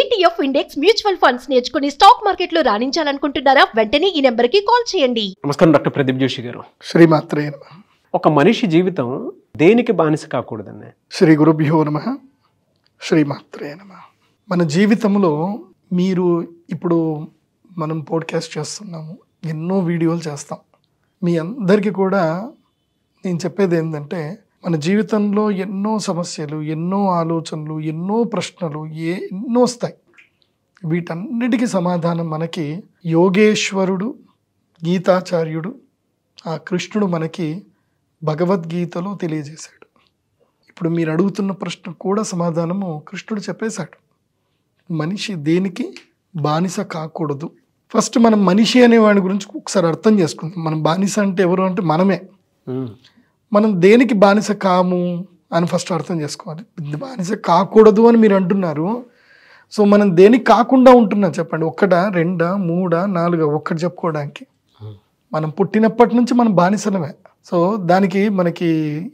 ETF index mutual funds నేర్చుకుని stock market లో రాణించాలనుకుంటున్నారా వెంటనే ఈ నెంబర్ కి కాల్ చేయండి నమస్కారం డాక్టర్ ప్రదీప్ జోషి గారు శ్రీమాత్రే ఒక మనిషి జీవితం దేనికి బానిస కాకూడదండి శ్రీ గురుభ్యో నమ శ్రీమాత్రే నమ మన జీవితంలో మీరు ఇప్పుడు మనం పోడ్కాస్ట్ చేస్తున్నాము ఎన్నో వీడియోలు చేస్తాం మీ అందరికీ కూడా నేను చెప్పేది ఏంటంటే మన జీవితంలో ఎన్నో సమస్యలు ఎన్నో ఆలోచనలు ఎన్నో ప్రశ్నలు ఏ ఎన్నో వస్తాయి వీటన్నిటికీ సమాధానం మనకి యోగేశ్వరుడు గీతాచార్యుడు ఆ కృష్ణుడు మనకి భగవద్గీతలో తెలియజేశాడు ఇప్పుడు మీరు అడుగుతున్న ప్రశ్న కూడా సమాధానము కృష్ణుడు చెప్పేశాడు మనిషి దేనికి బానిస కాకూడదు ఫస్ట్ మనం మనిషి అనే వాడి గురించి ఒకసారి అర్థం చేసుకుందాం మనం బానిస అంటే ఎవరు అంటే మనమే మనం దేనికి బానిస కాము అని ఫస్ట్ అర్థం చేసుకోవాలి బానిస కాకూడదు అని మీరు అంటున్నారు సో మనం దేనికి కాకుండా ఉంటున్నాం చెప్పండి ఒక్కడా రెండా మూడా నాలుగా ఒక్కటి చెప్పుకోవడానికి మనం పుట్టినప్పటి నుంచి మనం బానిసలమే సో దానికి మనకి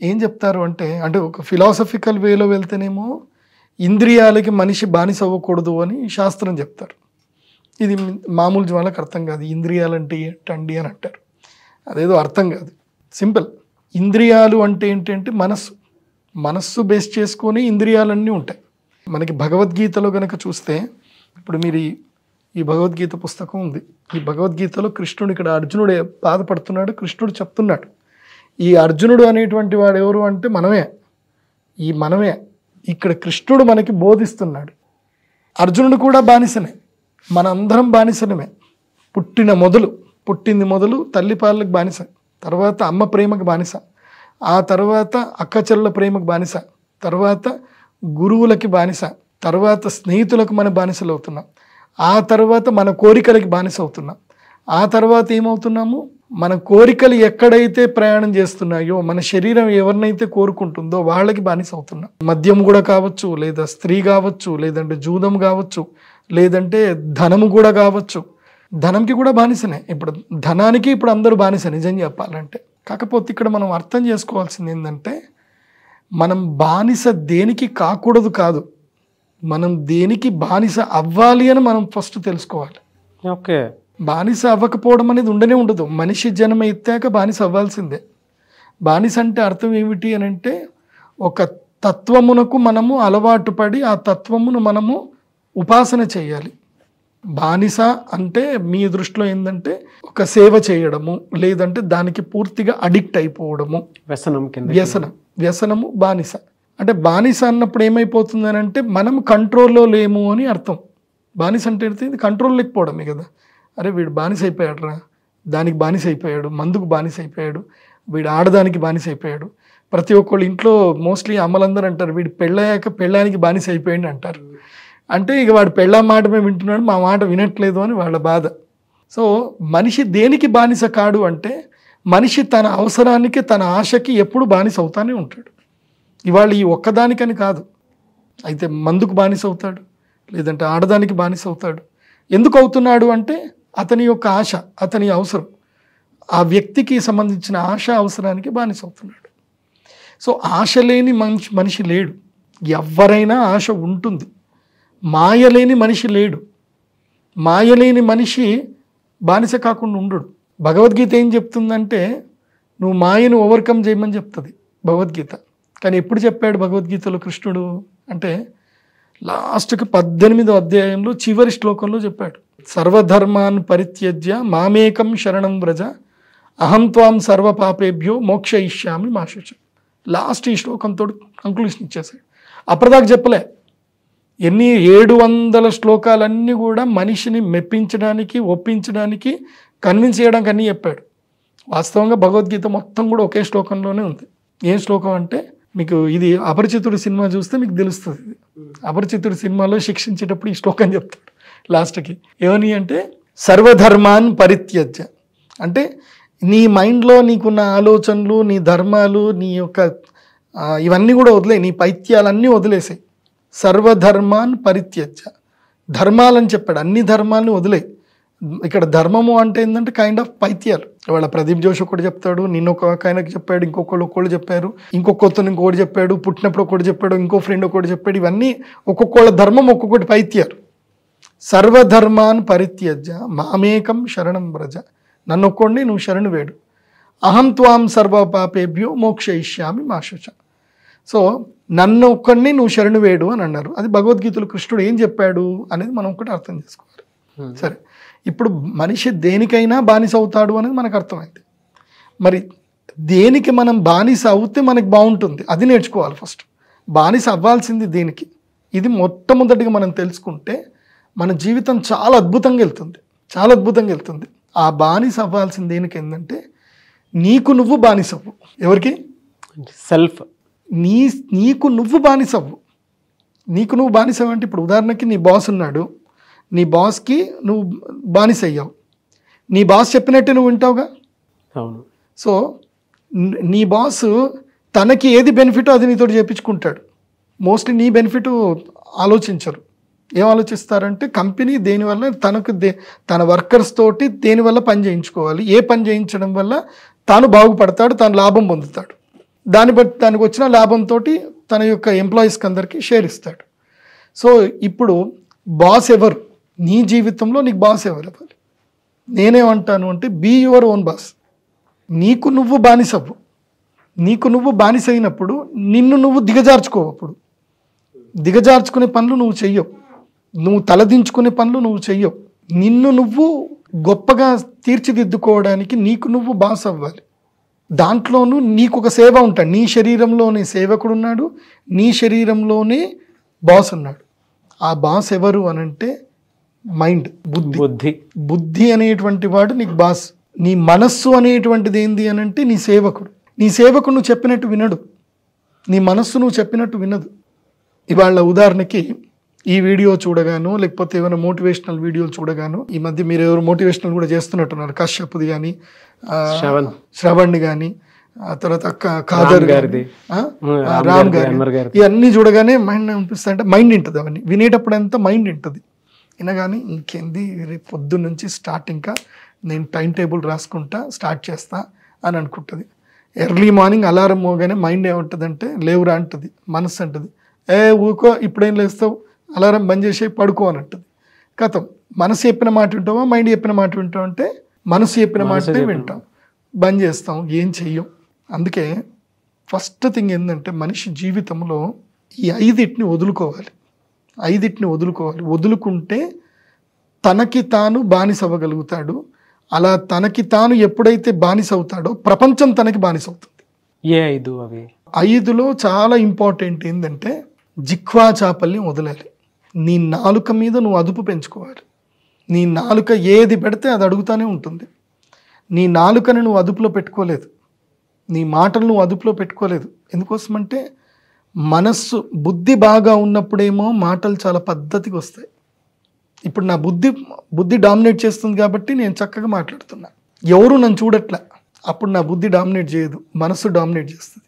ఏం చెప్తారు అంటే అంటే ఒక ఫిలాసఫికల్ వేలో వెళ్తేనేమో ఇంద్రియాలకి మనిషి బానిస అవ్వకూడదు అని శాస్త్రం చెప్తారు ఇది మామూలు జ్వాలకు అర్థం కాదు ఇంద్రియాలంటే ఏంటండి అని అంటారు అదేదో అర్థం కాదు సింపుల్ ఇంద్రియాలు అంటే ఏంటంటే మనస్సు మనస్సు బేస్ చేసుకొని ఇంద్రియాలన్నీ ఉంటాయి మనకి భగవద్గీతలో గనక చూస్తే ఇప్పుడు మీరు ఈ భగవద్గీత పుస్తకం ఉంది ఈ భగవద్గీతలో కృష్ణుడు ఇక్కడ అర్జునుడే బాధపడుతున్నాడు కృష్ణుడు చెప్తున్నాడు ఈ అర్జునుడు అనేటువంటి వాడు ఎవరు అంటే మనమే ఈ మనమే ఇక్కడ కృష్ణుడు మనకి బోధిస్తున్నాడు అర్జునుడు కూడా బానిసనే మనందరం బానిసనమే పుట్టిన మొదలు పుట్టింది మొదలు తల్లిపాలకు బానిస తర్వాత అమ్మ ప్రేమకు బానిస ఆ తర్వాత అక్క చెల్లెల ప్రేమకు బానిస తర్వాత గురువులకి బానిస తర్వాత స్నేహితులకు మన బానిసలు అవుతున్నాం ఆ తర్వాత మన కోరికలకి బానిస అవుతున్నాం ఆ తర్వాత ఏమవుతున్నాము మన కోరికలు ఎక్కడైతే ప్రయాణం చేస్తున్నాయో మన శరీరం ఎవరినైతే కోరుకుంటుందో వాళ్ళకి బానిస అవుతున్నాం మద్యం కూడా కావచ్చు లేదా స్త్రీ కావచ్చు లేదంటే జూదం కావచ్చు లేదంటే ధనము కూడా కావచ్చు ధనంకి కూడా బానిసనే ఇప్పుడు ధనానికి ఇప్పుడు అందరూ బానిస నిజం చెప్పాలంటే కాకపోతే ఇక్కడ మనం అర్థం చేసుకోవాల్సింది ఏంటంటే మనం బానిస దేనికి కాకూడదు కాదు మనం దేనికి బానిస అవ్వాలి అని మనం ఫస్ట్ తెలుసుకోవాలి ఓకే బానిస అవ్వకపోవడం అనేది ఉండనే ఉండదు మనిషి జన్మ ఎత్తాక బానిస అవ్వాల్సిందే బానిస అంటే అర్థం ఏమిటి అని అంటే ఒక తత్వమునకు మనము అలవాటు పడి ఆ తత్వమును మనము ఉపాసన చేయాలి బానిస అంటే మీ దృష్టిలో ఏంటంటే ఒక సేవ చేయడము లేదంటే దానికి పూర్తిగా అడిక్ట్ అయిపోవడము వ్యసనం వ్యసనం వ్యసనము బానిస అంటే బానిస అన్నప్పుడు ఏమైపోతుంది అని అంటే మనం కంట్రోల్లో లేము అని అర్థం బానిస అంటే ఇది కంట్రోల్ లేకపోవడమే కదా అరే వీడు బానిస అయిపోయాడు రా దానికి బానిస అయిపోయాడు మందుకు బానిస అయిపోయాడు వీడు ఆడదానికి బానిస అయిపోయాడు ప్రతి ఒక్కళ్ళు ఇంట్లో మోస్ట్లీ అమ్మలందరూ అంటారు వీడు పెళ్ళయ్యాక పెళ్ళడానికి బానిస అయిపోయాడు అంటారు అంటే ఇక వాడు పెళ్ళం మాట మేము వింటున్నాడు మా మాట వినట్లేదు అని వాళ్ళ బాధ సో మనిషి దేనికి బానిస కాడు అంటే మనిషి తన అవసరానికి తన ఆశకి ఎప్పుడు బానిస అవుతానే ఉంటాడు ఇవాళ ఈ ఒక్కదానికని కాదు అయితే మందుకు బానిస అవుతాడు లేదంటే ఆడదానికి బానిస అవుతాడు ఎందుకు అవుతున్నాడు అంటే అతని యొక్క ఆశ అతని అవసరం ఆ వ్యక్తికి సంబంధించిన ఆశ అవసరానికి బానిస అవుతున్నాడు సో ఆశ లేని మనిషి మనిషి లేడు ఎవరైనా ఆశ ఉంటుంది మాయలేని మనిషి లేడు మాయలేని మనిషి బానిస కాకుండా ఉండడు భగవద్గీత ఏం చెప్తుందంటే నువ్వు మాయను ఓవర్కమ్ చేయమని చెప్తుంది భగవద్గీత కానీ ఎప్పుడు చెప్పాడు భగవద్గీతలో కృష్ణుడు అంటే లాస్ట్కి పద్దెనిమిదో అధ్యాయంలో చివరి శ్లోకంలో చెప్పాడు సర్వధర్మాన్ పరిత్యజ్య మామేకం శరణం వ్రజ అహం త్వాం సర్వపాపేభ్యో మోక్ష ఇష్యామి మాషిష లాస్ట్ ఈ శ్లోకంతో కంక్లూషన్ ఇచ్చేసాడు అప్పటిదాకా చెప్పలే ఎన్ని ఏడు వందల శ్లోకాలన్నీ కూడా మనిషిని మెప్పించడానికి ఒప్పించడానికి కన్విన్స్ చేయడానికి అన్నీ చెప్పాడు వాస్తవంగా భగవద్గీత మొత్తం కూడా ఒకే శ్లోకంలోనే ఉంది ఏం శ్లోకం అంటే మీకు ఇది అపరిచితుడు సినిమా చూస్తే మీకు తెలుస్తుంది ఇది అపరిచితుడు సినిమాలో శిక్షించేటప్పుడు ఈ శ్లోకం చెప్తాడు లాస్ట్కి ఏమని అంటే సర్వధర్మాన్ పరిత్యజ అంటే నీ మైండ్లో నీకున్న ఆలోచనలు నీ ధర్మాలు నీ యొక్క ఇవన్నీ కూడా వదిలే నీ పైత్యాలన్నీ వదిలేసాయి సర్వధర్మాన్ పరిత్యజ ధర్మాలని చెప్పాడు అన్ని ధర్మాలను వదిలే ఇక్కడ ధర్మము అంటే ఏంటంటే కైండ్ ఆఫ్ పైత్యాలు ఇవాళ ప్రదీప్ జోషి ఒకటి చెప్తాడు నిన్న ఒక ఆయనకు చెప్పాడు ఇంకొకళ్ళు ఒక్కళ్ళు చెప్పారు ఇంకొకరితో ఇంకొకటి చెప్పాడు పుట్టినప్పుడు ఒకటి చెప్పాడు ఇంకో ఫ్రెండ్ ఒకటి చెప్పాడు ఇవన్నీ ఒక్కొక్కళ్ళ ధర్మం ఒక్కొక్కటి పైత్యాలు సర్వధర్మాన్ పరిత్యజ మామేకం శరణం వ్రజ నన్ను నువ్వు శరణు వేడు అహం త్వాం సర్వ పాపేభ్యో మోక్షయిష్యామి మాశుచ సో నన్ను ఒక్కడిని నువ్వు శరణు వేడు అని అన్నారు అది భగవద్గీతలో కృష్ణుడు ఏం చెప్పాడు అనేది మనం ఒకటి అర్థం చేసుకోవాలి సరే ఇప్పుడు మనిషి దేనికైనా బానిస అవుతాడు అనేది మనకు అర్థమైంది మరి దేనికి మనం బానిస అవుతే మనకి బాగుంటుంది అది నేర్చుకోవాలి ఫస్ట్ బానిస అవ్వాల్సింది దేనికి ఇది మొట్టమొదటిగా మనం తెలుసుకుంటే మన జీవితం చాలా అద్భుతంగా వెళ్తుంది చాలా అద్భుతంగా వెళ్తుంది ఆ బానిస అవ్వాల్సింది దేనికి ఏంటంటే నీకు నువ్వు బానిసవ్వు ఎవరికి సెల్ఫ్ నీ నీకు నువ్వు బానిసవు నీకు నువ్వు బానిసవు అంటే ఇప్పుడు ఉదాహరణకి నీ బాస్ ఉన్నాడు నీ బాస్కి నువ్వు బానిస అయ్యావు నీ బాస్ చెప్పినట్టు నువ్వు ఉంటావుగా అవును సో నీ బాస్ తనకి ఏది బెనిఫిటో అది నీతో చేపించుకుంటాడు మోస్ట్లీ నీ బెనిఫిట్ ఆలోచించరు ఏం ఆలోచిస్తారంటే కంపెనీ దేనివల్ల తనకు దే తన వర్కర్స్ తోటి దేనివల్ల పని చేయించుకోవాలి ఏ పని చేయించడం వల్ల తాను బాగుపడతాడు తాను లాభం పొందుతాడు దాన్ని బట్టి దానికి వచ్చిన లాభంతో తన యొక్క ఎంప్లాయీస్కి అందరికీ షేర్ ఇస్తాడు సో ఇప్పుడు బాస్ ఎవరు నీ జీవితంలో నీకు బాస్ ఎవరు అవ్వాలి నేనేమంటాను అంటే బీ యువర్ ఓన్ బాస్ నీకు నువ్వు బానిసవ్వు నీకు నువ్వు బానిస అయినప్పుడు నిన్ను నువ్వు దిగజార్చుకోవు అప్పుడు దిగజార్చుకునే పనులు నువ్వు చెయ్యవు నువ్వు తలదించుకునే పనులు నువ్వు చెయ్యవు నిన్ను నువ్వు గొప్పగా తీర్చిదిద్దుకోవడానికి నీకు నువ్వు బాస్ అవ్వాలి దాంట్లోనూ నీకు ఒక సేవ ఉంటాడు నీ శరీరంలోనే సేవకుడు ఉన్నాడు నీ శరీరంలోనే బాస్ ఉన్నాడు ఆ బాస్ ఎవరు అనంటే మైండ్ బుద్ధి బుద్ధి బుద్ధి అనేటువంటి వాడు నీకు బాస్ నీ మనస్సు అనేటువంటిది ఏంది అనంటే నీ సేవకుడు నీ సేవకుడు నువ్వు చెప్పినట్టు వినడు నీ మనస్సు నువ్వు చెప్పినట్టు వినదు ఇవాళ ఉదాహరణకి ఈ వీడియో చూడగాను లేకపోతే ఏమైనా మోటివేషనల్ వీడియోలు చూడగాను ఈ మధ్య మీరు ఎవరు మోటివేషనల్ కూడా చేస్తున్నట్టున్నారు కశ్యప్ది కానీ శ్రవణ్ కానీ ఆ తర్వాత కాదర్ గారిది రామ్ గారి ఇవన్నీ చూడగానే మైండ్ అనిపిస్తుంది అంటే మైండ్ ఉంటుంది అవన్నీ వినేటప్పుడు అంతా మైండ్ ఉంటుంది వినగానే ఇంకేంది రేపు పొద్దు నుంచి స్టార్ట్ ఇంకా నేను టైం టేబుల్ రాసుకుంటా స్టార్ట్ చేస్తా అని అనుకుంటుంది ఎర్లీ మార్నింగ్ అలారం మోగానే మైండ్ అంటే లేవురా అంటుంది మనసు అంటుంది ఏ ఊకో ఇప్పుడేం లేస్తావు అలారం బంద్ చేసే పడుకో అని కథం మనసు చెప్పిన మాట వింటామా మైండ్ చెప్పిన మాట వింటాం అంటే మనసు చెప్పిన మాటనే వింటాం బంద్ చేస్తాం ఏం చెయ్యం అందుకే ఫస్ట్ థింగ్ ఏంటంటే మనిషి జీవితంలో ఈ ఐదిటిని వదులుకోవాలి ఐదిటిని వదులుకోవాలి వదులుకుంటే తనకి తాను బానిస అవ్వగలుగుతాడు అలా తనకి తాను ఎప్పుడైతే బానిస అవుతాడో ప్రపంచం తనకి బానిస అవుతుంది ఏ ఐదు అవి ఐదులో చాలా ఇంపార్టెంట్ ఏంటంటే జిక్వా చాపల్ని వదలాలి నీ నాలుక మీద నువ్వు అదుపు పెంచుకోవాలి నీ నాలుక ఏది పెడితే అది అడుగుతూనే ఉంటుంది నీ నాలుకని నువ్వు అదుపులో పెట్టుకోలేదు నీ మాటలు నువ్వు అదుపులో పెట్టుకోలేదు ఎందుకోసమంటే మనస్సు బుద్ధి బాగా ఉన్నప్పుడేమో మాటలు చాలా పద్ధతికి వస్తాయి ఇప్పుడు నా బుద్ధి బుద్ధి డామినేట్ చేస్తుంది కాబట్టి నేను చక్కగా మాట్లాడుతున్నా ఎవరు నన్ను చూడట్లే అప్పుడు నా బుద్ధి డామినేట్ చేయదు మనస్సు డామినేట్ చేస్తుంది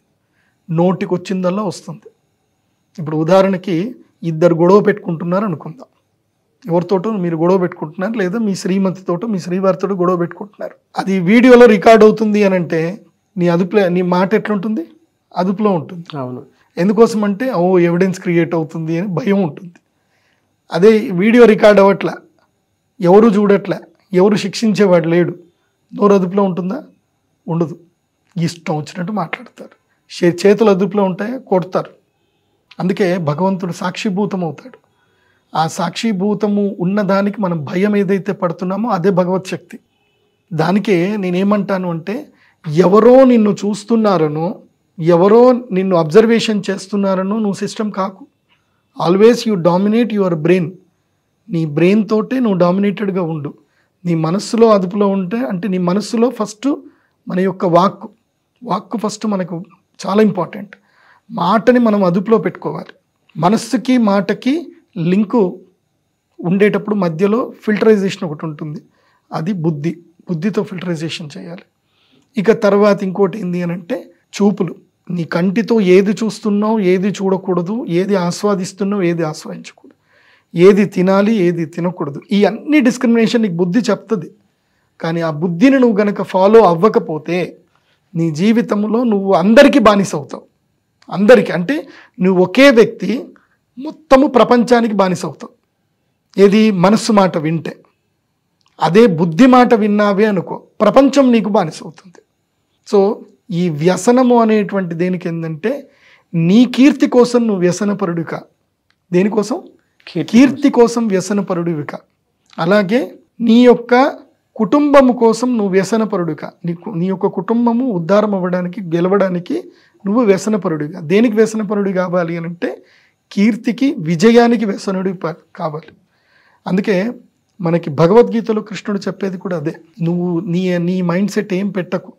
నోటికి వచ్చిందల్లా వస్తుంది ఇప్పుడు ఉదాహరణకి ఇద్దరు గొడవ పెట్టుకుంటున్నారు అనుకుందాం ఎవరితోటో మీరు గొడవ పెట్టుకుంటున్నారు లేదా మీ శ్రీమతితో మీ శ్రీవారితో గొడవ పెట్టుకుంటున్నారు అది వీడియోలో రికార్డ్ అవుతుంది అని అంటే నీ అదుపులో నీ మాట ఎట్లుంటుంది అదుపులో ఉంటుంది అవును ఎందుకోసం అంటే ఓ ఎవిడెన్స్ క్రియేట్ అవుతుంది అని భయం ఉంటుంది అదే వీడియో రికార్డ్ అవ్వట్లా ఎవరు చూడట్లా ఎవరు శిక్షించేవాడు లేడు నోరు అదుపులో ఉంటుందా ఉండదు ఇష్టం వచ్చినట్టు మాట్లాడతారు చేతులు అదుపులో ఉంటాయా కొడతారు అందుకే భగవంతుడు సాక్షిభూతం అవుతాడు ఆ సాక్షిభూతము ఉన్నదానికి మనం భయం ఏదైతే పడుతున్నామో అదే భగవత్ శక్తి దానికే నేనేమంటాను అంటే ఎవరో నిన్ను చూస్తున్నారనో ఎవరో నిన్ను అబ్జర్వేషన్ చేస్తున్నారనో నువ్వు సిస్టమ్ కాకు always you dominate your brain నీ బ్రెయిన్ తోటే నువ్వు డామినేటెడ్గా ఉండు నీ మనస్సులో అదుపులో ఉంటే అంటే నీ మనస్సులో ఫస్ట్ మన యొక్క వాక్ వాక్ ఫస్ట్ మనకు చాలా ఇంపార్టెంట్ మాటని మనం అదుపులో పెట్టుకోవాలి మనస్సుకి మాటకి లింకు ఉండేటప్పుడు మధ్యలో ఫిల్టరైజేషన్ ఒకటి ఉంటుంది అది బుద్ధి బుద్ధితో ఫిల్టరైజేషన్ చేయాలి ఇక తర్వాత ఇంకోటి ఏంటి అని అంటే చూపులు నీ కంటితో ఏది చూస్తున్నావు ఏది చూడకూడదు ఏది ఆస్వాదిస్తున్నావు ఏది ఆస్వాదించకూడదు ఏది తినాలి ఏది తినకూడదు ఈ అన్ని డిస్క్రిమినేషన్ నీకు బుద్ధి చెప్తుంది కానీ ఆ బుద్ధిని నువ్వు గనక ఫాలో అవ్వకపోతే నీ జీవితంలో నువ్వు అందరికీ బానిస అవుతావు అందరికీ అంటే నువ్వు ఒకే వ్యక్తి మొత్తము ప్రపంచానికి బానిసవుతావు ఏది మనస్సు మాట వింటే అదే బుద్ధి మాట విన్నావే అనుకో ప్రపంచం నీకు బానిసవుతుంది సో ఈ వ్యసనము అనేటువంటి దేనికి ఏంటంటే నీ కీర్తి కోసం నువ్వు వ్యసనపరుడిక దేనికోసం కీర్తి కోసం వ్యసనపరుడివిక అలాగే నీ యొక్క కుటుంబము కోసం నువ్వు వ్యసనపరుడుగా నీకు నీ యొక్క కుటుంబము ఉద్ధారం అవ్వడానికి గెలవడానికి నువ్వు వ్యసనపరుడిగా దేనికి వ్యసనపరుడు కావాలి అని అంటే కీర్తికి విజయానికి వ్యసనుడు కావాలి అందుకే మనకి భగవద్గీతలో కృష్ణుడు చెప్పేది కూడా అదే నువ్వు నీ నీ మైండ్ సెట్ ఏం పెట్టకు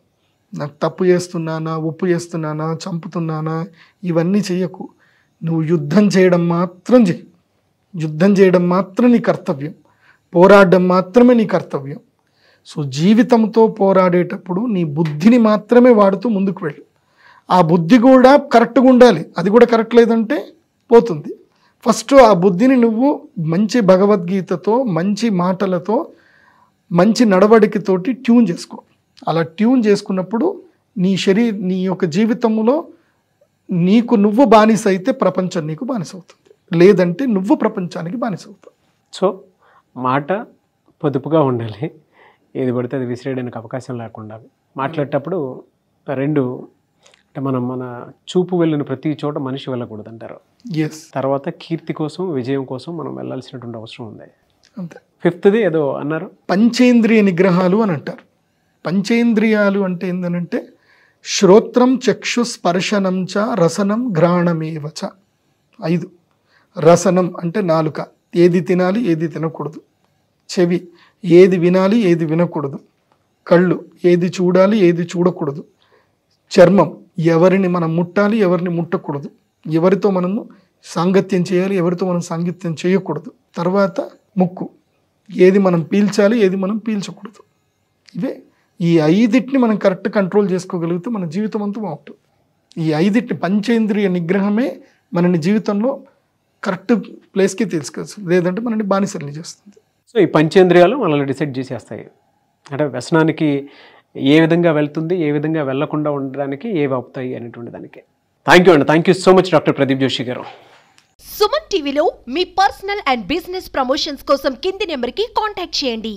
నాకు తప్పు చేస్తున్నానా ఉప్పు చేస్తున్నానా చంపుతున్నానా ఇవన్నీ చేయకు నువ్వు యుద్ధం చేయడం మాత్రం చేయి యుద్ధం చేయడం మాత్రం నీ కర్తవ్యం పోరాడడం మాత్రమే నీ కర్తవ్యం సో జీవితంతో పోరాడేటప్పుడు నీ బుద్ధిని మాత్రమే వాడుతూ ముందుకు వెళ్ళు ఆ బుద్ధి కూడా కరెక్ట్గా ఉండాలి అది కూడా కరెక్ట్ లేదంటే పోతుంది ఫస్ట్ ఆ బుద్ధిని నువ్వు మంచి భగవద్గీతతో మంచి మాటలతో మంచి నడవడికతోటి ట్యూన్ చేసుకో అలా ట్యూన్ చేసుకున్నప్పుడు నీ శరీర నీ యొక్క జీవితంలో నీకు నువ్వు బానిస అయితే ప్రపంచం నీకు బానిస అవుతుంది లేదంటే నువ్వు ప్రపంచానికి బానిస అవుతావు సో మాట పొదుపుగా ఉండాలి ఏది పడితే అది విసిరేయడానికి అవకాశం లేకుండా మాట్లాడేటప్పుడు రెండు అంటే మనం మన చూపు వెళ్ళిన ప్రతి చోట మనిషి వెళ్ళకూడదు అంటారు తర్వాత కీర్తి కోసం విజయం కోసం మనం వెళ్ళాల్సినటువంటి అవసరం ఉంది అంతే ఫిఫ్త్ది ఏదో అన్నారు పంచేంద్రియ నిగ్రహాలు అని అంటారు పంచేంద్రియాలు అంటే ఏంటంటే శ్రోత్రం చక్షు స్పర్శనం చ రసనం ఘ్రాణమేవచ ఐదు రసనం అంటే నాలుక ఏది తినాలి ఏది తినకూడదు చెవి ఏది వినాలి ఏది వినకూడదు కళ్ళు ఏది చూడాలి ఏది చూడకూడదు చర్మం ఎవరిని మనం ముట్టాలి ఎవరిని ముట్టకూడదు ఎవరితో మనము సాంగత్యం చేయాలి ఎవరితో మనం సాంగత్యం చేయకూడదు తర్వాత ముక్కు ఏది మనం పీల్చాలి ఏది మనం పీల్చకూడదు ఇవే ఈ ఐదిటిని మనం కరెక్ట్ కంట్రోల్ చేసుకోగలిగితే మన జీవితం అంతా బాగుంటుంది ఈ ఐదిటి పంచేంద్రియ నిగ్రహమే మనని జీవితంలో కరెక్ట్ ప్లేస్కి తీసుకొచ్చు లేదంటే మనని బానిసల్ని చేస్తుంది సో ఈ పంచేంద్రియాలు మనల్ని డిసైడ్ చేసేస్తాయి అంటే వ్యసనానికి ఏ విధంగా వెళ్తుంది ఏ విధంగా వెళ్లకుండా ఉండడానికి ఏవి అవుతాయి అనేటువంటి దానికి థ్యాంక్ యూ అండి thank you so much doctor Pradeep Joshi garu Suman టీవీలో మీ పర్సనల్ అండ్ బిజినెస్ ప్రమోషన్స్ కోసం కింది నెంబర్కి కాంటాక్ట్ చేయండి